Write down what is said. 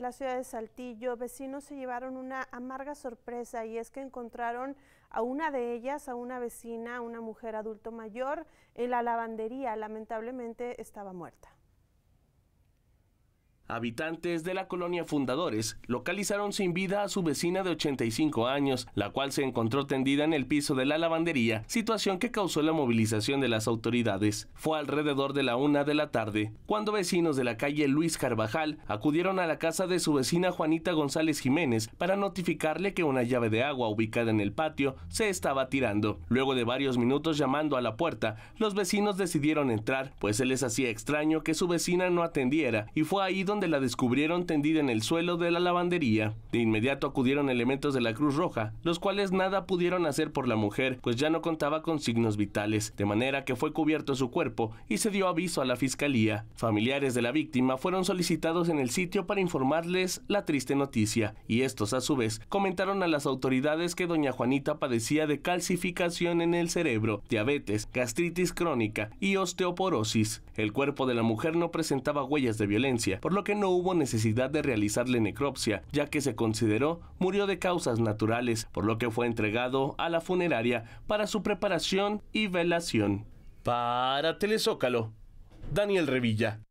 la ciudad de Saltillo, vecinos se llevaron una amarga sorpresa y es que encontraron a una de ellas, a una vecina, una mujer adulto mayor, en la lavandería. Lamentablemente estaba muerta. Habitantes de la colonia Fundadores localizaron sin vida a su vecina de 85 años, la cual se encontró tendida en el piso de la lavandería, situación que causó la movilización de las autoridades. Fue alrededor de la una de la tarde, cuando vecinos de la calle Luis Carvajal acudieron a la casa de su vecina Juanita González Jiménez para notificarle que una llave de agua ubicada en el patio se estaba tirando. Luego de varios minutos llamando a la puerta, los vecinos decidieron entrar, pues se les hacía extraño que su vecina no atendiera, y fue ahí donde donde la descubrieron tendida en el suelo de la lavandería. De inmediato acudieron elementos de la Cruz Roja, los cuales nada pudieron hacer por la mujer, pues ya no contaba con signos vitales, de manera que fue cubierto su cuerpo y se dio aviso a la fiscalía. Familiares de la víctima fueron solicitados en el sitio para informarles la triste noticia, y estos a su vez comentaron a las autoridades que doña Juanita padecía de calcificación en el cerebro, diabetes, gastritis crónica y osteoporosis. El cuerpo de la mujer no presentaba huellas de violencia, por lo que no hubo necesidad de realizarle necropsia, ya que se consideró murió de causas naturales, por lo que fue entregado a la funeraria para su preparación y velación. Para Telezócalo, Daniel Revilla.